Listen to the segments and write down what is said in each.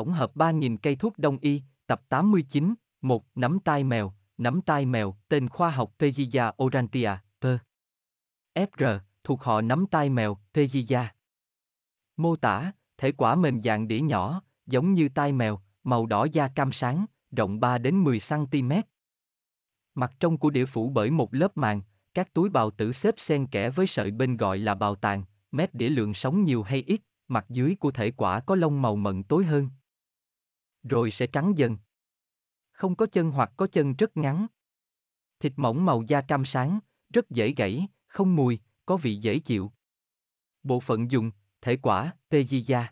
tổng hợp 3.000 cây thuốc đông y, tập 89, 1. Nắm tai mèo, nắm tai mèo, tên khoa học Pegidia orantia, P. FR, thuộc họ nắm tai mèo, Pegidia. Mô tả, thể quả mềm dạng đĩa nhỏ, giống như tai mèo, màu đỏ da cam sáng, rộng 3 đến 10 cm. Mặt trong của đĩa phủ bởi một lớp màng, các túi bào tử xếp xen kẽ với sợi bên gọi là bào tàng, mép đĩa lượng sống nhiều hay ít, mặt dưới của thể quả có lông màu mận tối hơn, rồi sẽ trắng dần. Không có chân hoặc có chân rất ngắn. Thịt mỏng màu da cam sáng, rất dễ gãy, không mùi, có vị dễ chịu. Bộ phận dùng, thể quả, tê di Tejiya.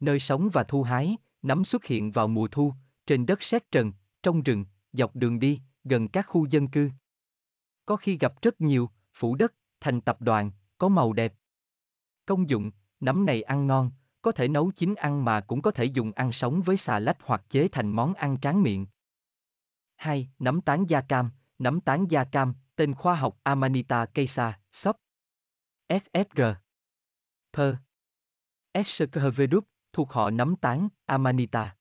Nơi sống và thu hái, nấm xuất hiện vào mùa thu, trên đất sét trần, trong rừng, dọc đường đi, gần các khu dân cư. Có khi gặp rất nhiều, phủ đất, thành tập đoàn, có màu đẹp. Công dụng, nấm này ăn ngon, có thể nấu chín ăn mà cũng có thể dùng ăn sống với xà lách hoặc chế thành món ăn tráng miệng. 2. Nấm tán da cam, nấm tán da cam, tên khoa học Amanita caesa, sop. FFR. Per. Eschkervedus, thuộc họ nấm tán, Amanita.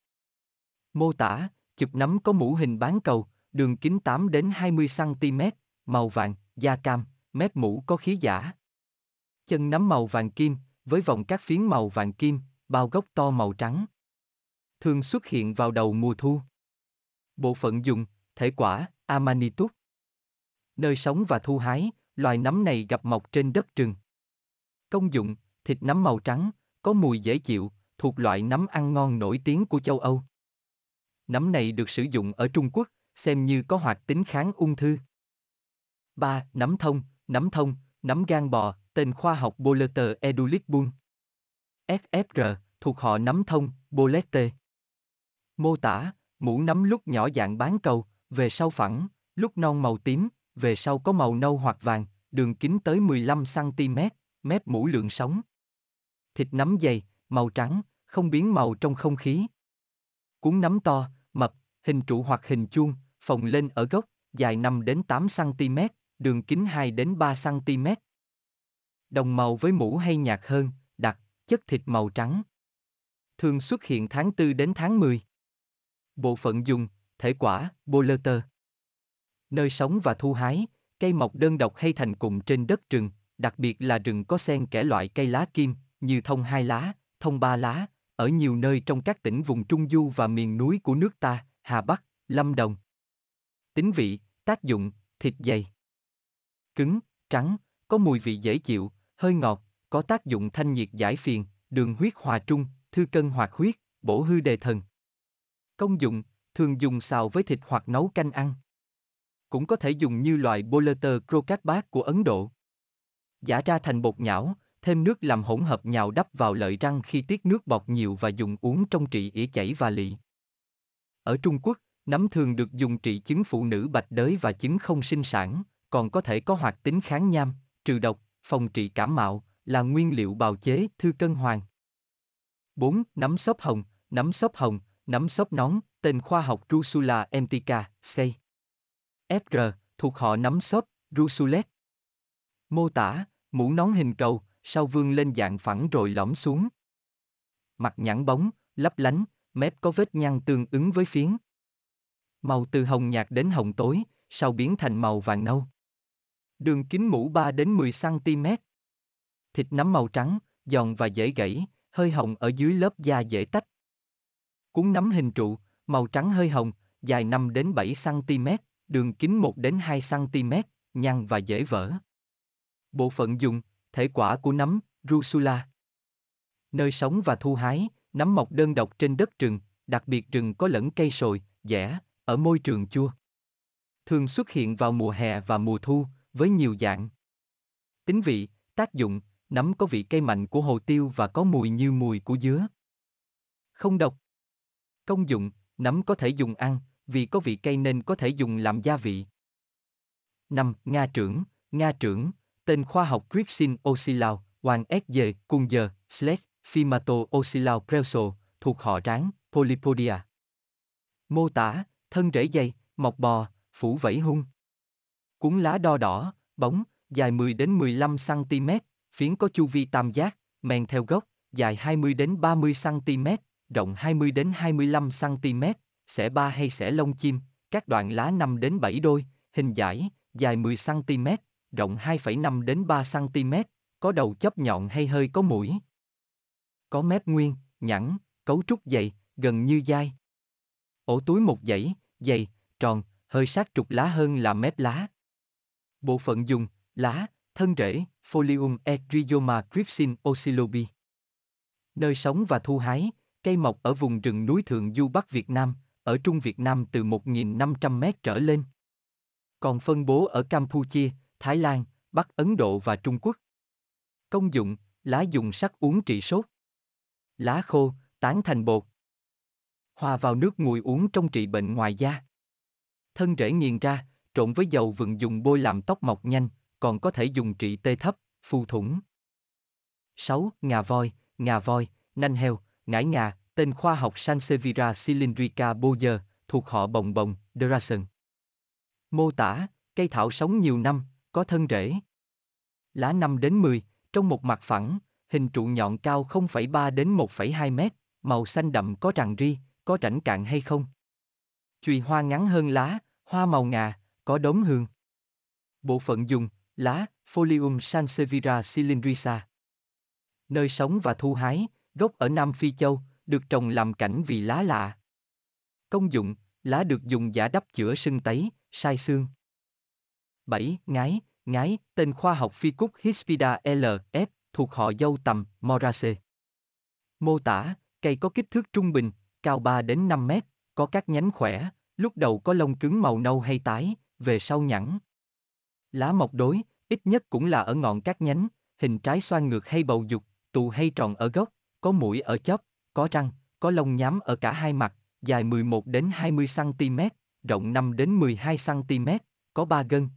Mô tả, chụp nấm có mũ hình bán cầu, đường kính 8 đến 20 cm, màu vàng, da cam, mép mũ có khí giả. Chân nấm màu vàng kim, với vòng các phiến màu vàng kim, bao gốc to màu trắng. Thường xuất hiện vào đầu mùa thu. Bộ phận dùng, thể quả, Amanitus. Nơi sống và thu hái, loài nấm này gặp mọc trên đất rừng. Công dụng, thịt nấm màu trắng, có mùi dễ chịu, thuộc loại nấm ăn ngon nổi tiếng của châu Âu. Nấm này được sử dụng ở Trung Quốc, xem như có hoạt tính kháng ung thư. 3. Nấm thông, nấm thông, nấm gan bò, tên khoa học Boleter Eduligbun. FFR, thuộc họ nấm thông, Bolete. Mô tả, mũ nấm lúc nhỏ dạng bán cầu, về sau phẳng, lúc non màu tím, về sau có màu nâu hoặc vàng, đường kính tới 15cm, mép mũ lượng sóng. Thịt nấm dày, màu trắng, không biến màu trong không khí. Cuốn nấm to, mập, hình trụ hoặc hình chuông, phồng lên ở gốc, dài 5 đến 8 cm, đường kính 2 đến 3 cm, đồng màu với mũ hay nhạt hơn, đặc, chất thịt màu trắng. Thường xuất hiện tháng 4 đến tháng 10. Bộ phận dùng, thể quả, bolter. Nơi sống và thu hái, cây mọc đơn độc hay thành cụm trên đất rừng, đặc biệt là rừng có xen kẽ loại cây lá kim, như thông hai lá, thông ba lá, ở nhiều nơi trong các tỉnh vùng Trung Du và miền núi của nước ta, Hà Bắc, Lâm Đồng. Tính vị, tác dụng, thịt dày. Cứng, trắng, có mùi vị dễ chịu, hơi ngọt, có tác dụng thanh nhiệt giải phiền, đường huyết hòa trung, thư cân hoạt huyết, bổ hư đề thần. Công dụng, thường dùng xào với thịt hoặc nấu canh ăn. Cũng có thể dùng như loại Boleter crocatbat của Ấn Độ. Giả ra thành bột nhão, thêm nước làm hỗn hợp nhào đắp vào lợi răng khi tiết nước bọt nhiều và dùng uống trong trị ỉa chảy và lị. Ở Trung Quốc, nấm thường được dùng trị chứng phụ nữ bạch đới và chứng không sinh sản, còn có thể có hoạt tính kháng nham, trừ độc, phòng trị cảm mạo, là nguyên liệu bào chế thư cân hoàng. 4. Nấm xốp hồng, nấm xốp hồng, nấm xốp nón, tên khoa học Drusula emptica, C. FR, thuộc họ nấm xốp, Drusulet. Mô tả, mũ nón hình cầu, sau vươn lên dạng phẳng rồi lõm xuống. Mặt nhẵn bóng, lấp lánh, mép có vết nhăn tương ứng với phiến. Màu từ hồng nhạt đến hồng tối, sau biến thành màu vàng nâu đường kính mũ 3 đến 10cm. Thịt nấm màu trắng, giòn và dễ gãy, hơi hồng ở dưới lớp da dễ tách. Cuốn nấm hình trụ, màu trắng hơi hồng, dài 5 đến 7 cm, đường kính 1 đến 2 cm, nhăn và dễ vỡ. Bộ phận dùng, thể quả của nấm, Rusula. Nơi sống và thu hái, nấm mọc đơn độc trên đất rừng, đặc biệt rừng có lẫn cây sồi, dẻ, ở môi trường chua. Thường xuất hiện vào mùa hè và mùa thu, với nhiều dạng. Tính vị, tác dụng, nấm có vị cây mạnh của hồ tiêu và có mùi như mùi của dứa. Không độc. Công dụng, nấm có thể dùng ăn, vì có vị cây nên có thể dùng làm gia vị. 5. Nga trưởng, Nga trưởng, tên khoa học Grixin oxylau, hoàng SG, cung giờ, sled, Fimato oxylau preuso, thuộc họ ráng, Polypodia. Mô tả, thân rễ dày, mọc bò, phủ vẫy hung cuốn lá đo đỏ, bóng, dài 10 đến 15 cm, phiến có chu vi tam giác, men theo gốc, dài 20 đến 30 cm, rộng 20 đến 25 cm, xẻ ba hay xẻ lông chim, các đoạn lá 5 đến 7 đôi, hình dải, dài 10 cm, rộng 2,5 đến 3 cm, có đầu chóp nhọn hay hơi có mũi. Có mép nguyên, nhẵn, cấu trúc dày, gần như dai. Ổ túi một dãy, dày, tròn, hơi sát trục lá hơn là mép lá. Bộ phận dùng, lá, thân rễ, Folium Eryoma crypsin osilobi. Nơi sống và thu hái, cây mọc ở vùng rừng núi Thượng Du Bắc Việt Nam, ở Trung Việt Nam từ 1.500m trở lên. Còn phân bố ở Campuchia, Thái Lan, Bắc Ấn Độ và Trung Quốc. Công dụng, lá dùng sắc uống trị sốt. Lá khô, tán thành bột. Hòa vào nước mùi uống trong trị bệnh ngoài da. Thân rễ nghiền ra, trộn với dầu vừng dùng bôi làm tóc mọc nhanh, còn có thể dùng trị tê thấp, phù thủng. 6. Ngà voi, ngà voi, nanh heo, ngải ngà, tên khoa học Sansevieria cylindrica boyer, thuộc họ bồng bồng, Drason. Mô tả, cây thảo sống nhiều năm, có thân rễ. Lá 5 đến 10, trong một mặt phẳng, hình trụ nhọn cao 0,3 đến 1,2 mét, màu xanh đậm có rằn ri, có rãnh cạn hay không. Chùy hoa ngắn hơn lá, hoa màu ngà, có đốm hương. Bộ phận dùng, lá, Folium Sansevieria cylindrica. Nơi sống và thu hái, gốc ở Nam Phi Châu, được trồng làm cảnh vì lá lạ. Công dụng, lá được dùng giả đắp chữa sưng tấy, sai xương. 7. Ngái, ngái, tên khoa học phi cúc Hispida LF, thuộc họ dâu tầm, Moraceae. Mô tả, cây có kích thước trung bình, cao 3 đến 5 mét, có các nhánh khỏe, lúc đầu có lông cứng màu nâu hay tái, về sau nhẵn. Lá mọc đối, ít nhất cũng là ở ngọn các nhánh, hình trái xoan ngược hay bầu dục, tù hay tròn ở gốc, có mũi ở chóp, có răng, có lông nhám ở cả hai mặt, dài 11 đến 20 cm, rộng 5 đến 12 cm, có ba gân.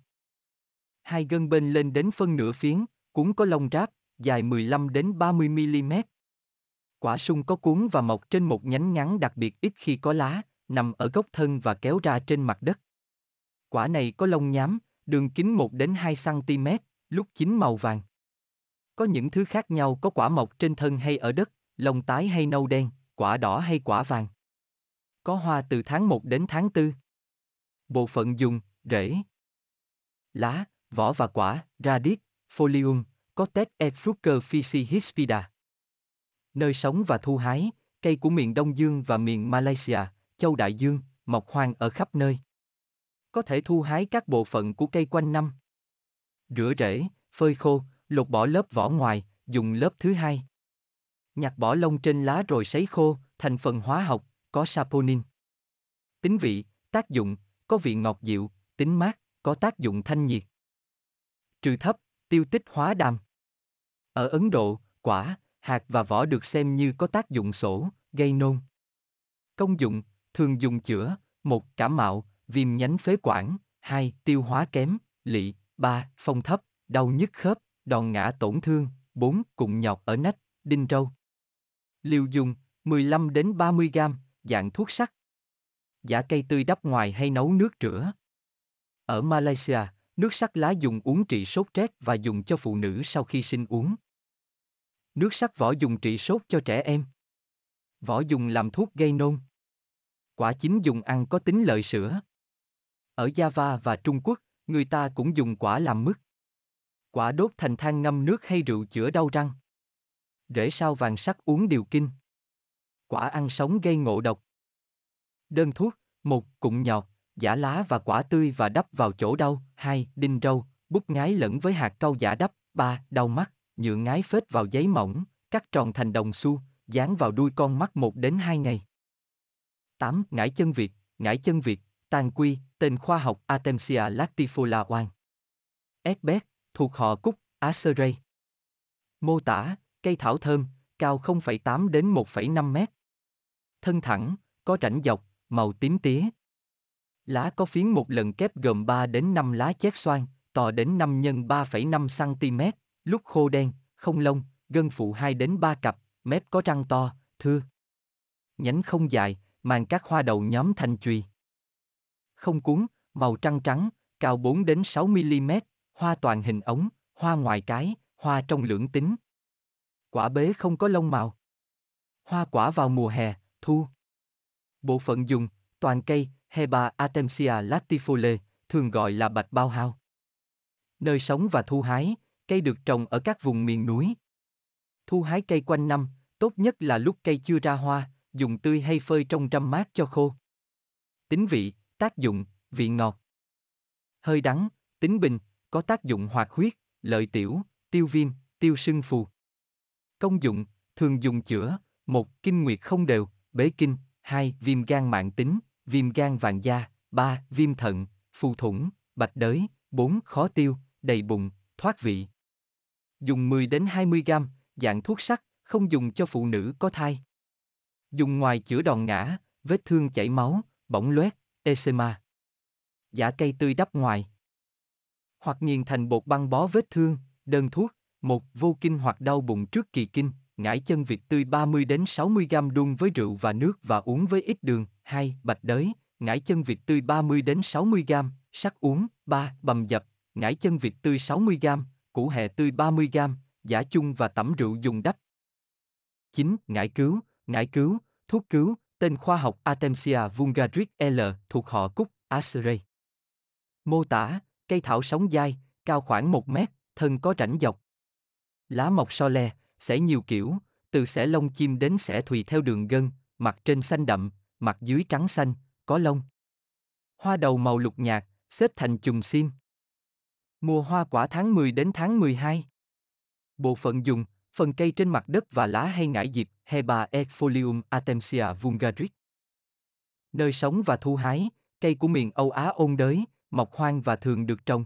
Hai gân bên lên đến phân nửa phiến, cuốn có lông ráp, dài 15 đến 30 mm. Quả sung có cuốn và mọc trên một nhánh ngắn đặc biệt ít khi có lá, nằm ở gốc thân và kéo ra trên mặt đất. Quả này có lông nhám, đường kính 1 đến 2 cm, lúc chín màu vàng. Có những thứ khác nhau có quả mọc trên thân hay ở đất, lông tái hay nâu đen, quả đỏ hay quả vàng. Có hoa từ tháng 1 đến tháng 4. Bộ phận dùng, rễ. Lá, vỏ và quả, radix, folium, có tết Etrusca physi hispida. Nơi sống và thu hái, cây của miền Đông Dương và miền Malaysia, châu Đại Dương, mọc hoang ở khắp nơi có thể thu hái các bộ phận của cây quanh năm. Rửa rễ, phơi khô, lột bỏ lớp vỏ ngoài, dùng lớp thứ hai. Nhặt bỏ lông trên lá rồi sấy khô, thành phần hóa học, có saponin. Tính vị, tác dụng, có vị ngọt dịu, tính mát, có tác dụng thanh nhiệt. Trừ thấp, tiêu tích hóa đàm. Ở Ấn Độ, quả, hạt và vỏ được xem như có tác dụng sổ, gây nôn. Công dụng, thường dùng chữa, một cảm mạo, viêm nhánh phế quản, 2. Tiêu hóa kém, lị, 3. Phong thấp, đau nhức khớp, đòn ngã tổn thương, 4. Cụm nhọt ở nách, đinh trâu. Liều dùng, 15 đến 30 gram, dạng thuốc sắc. Giả cây tươi đắp ngoài hay nấu nước rửa. Ở Malaysia, nước sắc lá dùng uống trị sốt rét và dùng cho phụ nữ sau khi sinh uống. Nước sắc vỏ dùng trị sốt cho trẻ em. Vỏ dùng làm thuốc gây nôn. Quả chín dùng ăn có tính lợi sữa. Ở Java và Trung Quốc, người ta cũng dùng quả làm mứt. Quả đốt thành than ngâm nước hay rượu chữa đau răng. Rễ sao vàng sắc uống điều kinh. Quả ăn sống gây ngộ độc. Đơn thuốc, một cụm nhọt, giả lá và quả tươi và đắp vào chỗ đau, hai đinh râu, bút ngái lẫn với hạt cau giả đắp, ba đau mắt, nhựa ngái phết vào giấy mỏng, cắt tròn thành đồng xu, dán vào đuôi con mắt một đến hai ngày. 8. Ngải chân Việt Ngải chân Việt, Tàn quy, tên khoa học Artemisia latifolia oan. Esbet, thuộc họ cúc, Acerey. Mô tả, cây thảo thơm, cao 0,8 đến 1,5 mét. Thân thẳng, có rãnh dọc, màu tím tía. Lá có phiến một lần kép gồm 3 đến 5 lá chét xoan, to đến 5 x 3,5 cm, lúc khô đen, không lông, gân phụ 2 đến 3 cặp, mép có răng to, thưa. Nhánh không dài, màng các hoa đầu nhóm thành chùy không cuốn, màu trắng trắng, cao 4 đến 6 mm, hoa toàn hình ống, hoa ngoài cái, hoa trong lưỡng tính. Quả bế không có lông màu. Hoa quả vào mùa hè, thu. Bộ phận dùng, toàn cây, Heba Artemisia latifole, thường gọi là bạch bao hao. Nơi sống và thu hái, cây được trồng ở các vùng miền núi. Thu hái cây quanh năm, tốt nhất là lúc cây chưa ra hoa, dùng tươi hay phơi trong râm mát cho khô. Tính vị, Tác dụng, vị ngọt. Hơi đắng, tính bình, có tác dụng hoạt huyết, lợi tiểu, tiêu viêm, tiêu sưng phù. Công dụng, thường dùng chữa, một Kinh nguyệt không đều, bế kinh, hai Viêm gan mạng tính, viêm gan vàng da, ba Viêm thận, phù thủng, bạch đới, bốn Khó tiêu, đầy bụng, thoát vị. Dùng 10 đến 20 gram, dạng thuốc sắc, không dùng cho phụ nữ có thai. Dùng ngoài chữa đòn ngã, vết thương chảy máu, bỏng loét, eczema. Giả cây tươi đắp ngoài. Hoặc nghiền thành bột băng bó vết thương, đơn thuốc, một vô kinh hoặc đau bụng trước kỳ kinh, ngải chân vịt tươi 30 đến 60 g đun với rượu và nước và uống với ít đường. hai Bạch đới, ngải chân vịt tươi 30 đến 60 g, sắc uống. ba Bầm dập, ngải chân vịt tươi 60 g, củ hẹ tươi 30 g, giả chung và tẩm rượu dùng đắp. 9. Ngải cứu, ngải cứu, thuốc cứu, tên khoa học Artemisia vulgaris L thuộc họ Cúc, Asteraceae. Mô tả, cây thảo sống dai, cao khoảng 1 mét, thân có rãnh dọc. Lá mọc so le, sẽ nhiều kiểu, từ sẽ lông chim đến sẽ thùy theo đường gân, mặt trên xanh đậm, mặt dưới trắng xanh, có lông. Hoa đầu màu lục nhạt, xếp thành chùm xiêm. Mùa hoa quả tháng 10 đến tháng 12. Bộ phận dùng, phần cây trên mặt đất và lá hay ngải diệp Heba eifolium atemsia vulgaris. Nơi sống và thu hái, cây của miền Âu Á ôn đới, mọc hoang và thường được trồng.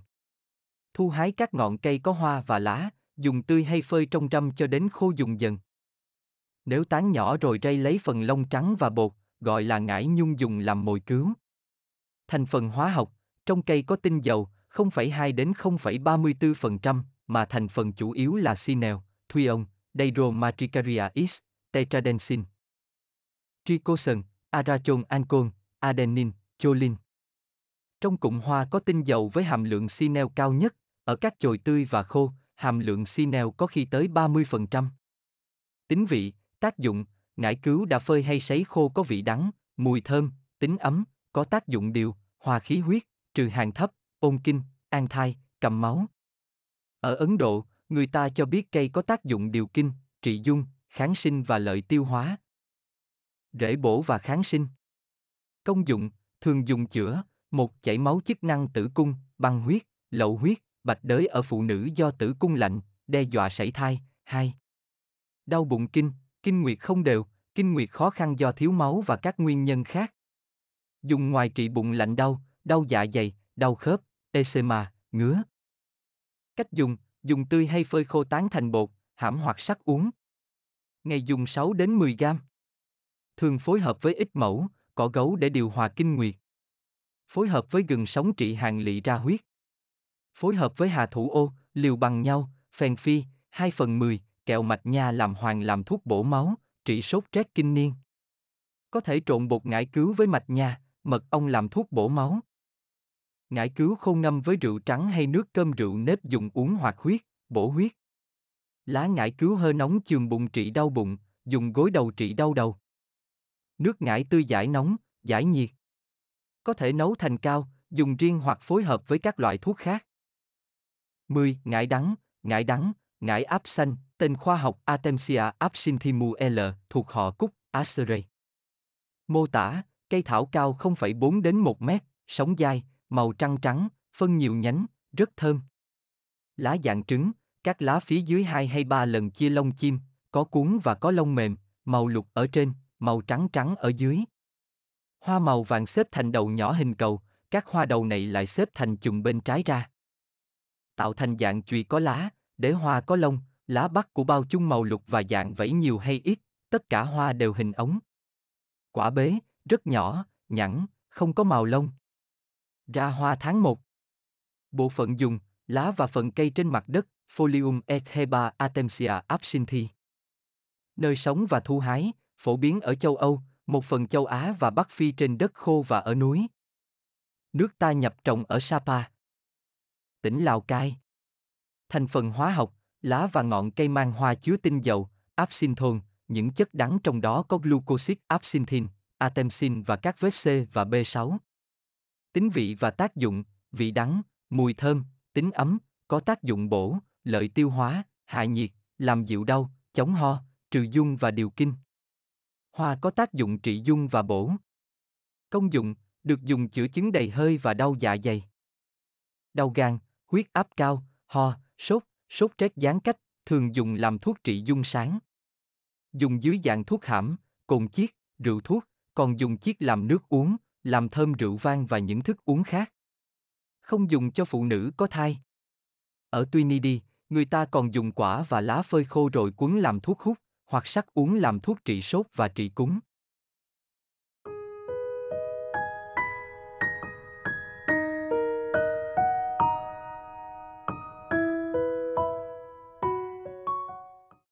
Thu hái các ngọn cây có hoa và lá, dùng tươi hay phơi trong râm cho đến khô dùng dần. Nếu tán nhỏ rồi rây lấy phần lông trắng và bột, gọi là ngải nhung dùng làm mồi cứu. Thành phần hóa học, trong cây có tinh dầu 0,2 đến 0,34%, mà thành phần chủ yếu là xi nèo, Thuyon, Deiromatricaria is, Tetradensin. Tricosan, Arachon Ancon, Adenin, Cholin. Trong cụm hoa có tinh dầu với hàm lượng sinel cao nhất, ở các chồi tươi và khô, hàm lượng sinel có khi tới 30%. Tính vị, tác dụng, ngải cứu đã phơi hay sấy khô có vị đắng, mùi thơm, tính ấm, có tác dụng điều, hòa khí huyết, trừ hàng thấp, ôn kinh, an thai, cầm máu. Ở Ấn Độ, Người ta cho biết cây có tác dụng điều kinh, trị dung, kháng sinh và lợi tiêu hóa. Rễ bổ và kháng sinh. Công dụng, thường dùng chữa, một chảy máu chức năng tử cung, băng huyết, lậu huyết, bạch đới ở phụ nữ do tử cung lạnh, đe dọa sảy thai. 2. Đau bụng kinh, kinh nguyệt không đều, kinh nguyệt khó khăn do thiếu máu và các nguyên nhân khác. Dùng ngoài trị bụng lạnh đau, đau dạ dày, đau khớp, eczema, ngứa. Cách dùng, dùng tươi hay phơi khô tán thành bột, hãm hoặc sắc uống. Ngày dùng 6 đến 10 gram. Thường phối hợp với ít mẫu, cỏ gấu để điều hòa kinh nguyệt. Phối hợp với gừng sống trị hàng lị ra huyết. Phối hợp với hà thủ ô, liều bằng nhau, phèn phi, 2 phần 10, kẹo mạch nha làm hoàng làm thuốc bổ máu, trị sốt rét kinh niên. Có thể trộn bột ngải cứu với mạch nha, mật ong làm thuốc bổ máu, Ngải cứu khô ngâm với rượu trắng hay nước cơm rượu nếp dùng uống hoạt huyết, bổ huyết. Lá ngải cứu hơi nóng chườm bụng trị đau bụng, dùng gối đầu trị đau đầu. Nước ngải tươi giải nóng, giải nhiệt. Có thể nấu thành cao, dùng riêng hoặc phối hợp với các loại thuốc khác. 10. Ngải đắng, ngải đắng, ngải áp xanh, tên khoa học Artemisia absinthimu L, thuộc họ Cúc, Asterae. Mô tả, cây thảo cao 0,4 đến 1 mét, sống dai, màu trắng trắng, phân nhiều nhánh, rất thơm. Lá dạng trứng, các lá phía dưới hai hay ba lần chia lông chim, có cuốn và có lông mềm, màu lục ở trên, màu trắng trắng ở dưới. Hoa màu vàng xếp thành đầu nhỏ hình cầu, các hoa đầu này lại xếp thành chùm bên trái ra. Tạo thành dạng chùy có lá, để hoa có lông, lá bắc của bao chung màu lục và dạng vẫy nhiều hay ít, tất cả hoa đều hình ống. Quả bế, rất nhỏ, nhẵn, không có màu lông ra hoa tháng 1. Bộ phận dùng, lá và phần cây trên mặt đất, Folium Etheba Atemsia absinthe. Nơi sống và thu hái, phổ biến ở châu Âu, một phần châu Á và Bắc Phi trên đất khô và ở núi. Nước ta nhập trồng ở Sapa. Tỉnh Lào Cai. Thành phần hóa học, lá và ngọn cây mang hoa chứa tinh dầu, absinthone, những chất đắng trong đó có glucosic absinthin, atemsin và các vết C và B6. Tính vị và tác dụng, vị đắng, mùi thơm, tính ấm, có tác dụng bổ, lợi tiêu hóa, hạ nhiệt, làm dịu đau, chống ho, trừ dung và điều kinh. Hoa có tác dụng trị dung và bổ. Công dụng, được dùng chữa chứng đầy hơi và đau dạ dày. Đau gan, huyết áp cao, ho, sốt, sốt rét gián cách, thường dùng làm thuốc trị dung sáng. Dùng dưới dạng thuốc hãm, cồn chiết, rượu thuốc, còn dùng chiết làm nước uống, làm thơm rượu vang và những thức uống khác. Không dùng cho phụ nữ có thai. Ở Tunisia, người ta còn dùng quả và lá phơi khô rồi cuốn làm thuốc hút, hoặc sắc uống làm thuốc trị sốt và trị cúng.